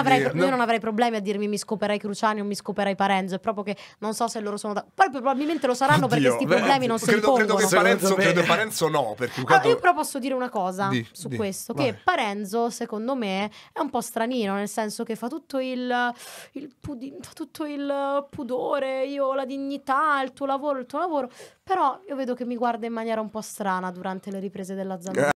avrei, io non avrei problemi a dirmi mi scoperai Cruciani o mi scoperai Parenzo. È proprio che non so se loro sono. Da... Poi probabilmente lo saranno Oddio, perché questi problemi beh, non credo, si pongono. Credo che Parenzo, credo Parenzo no. Perché Ah, io però posso dire una cosa di, su di, questo: vai. che Parenzo, secondo me, è un po' stranino, nel senso che fa tutto il, il pudi- fa tutto il pudore, io la dignità, il tuo lavoro, il tuo lavoro. Però io vedo che mi guarda in maniera un po' strana durante le riprese della zanzara.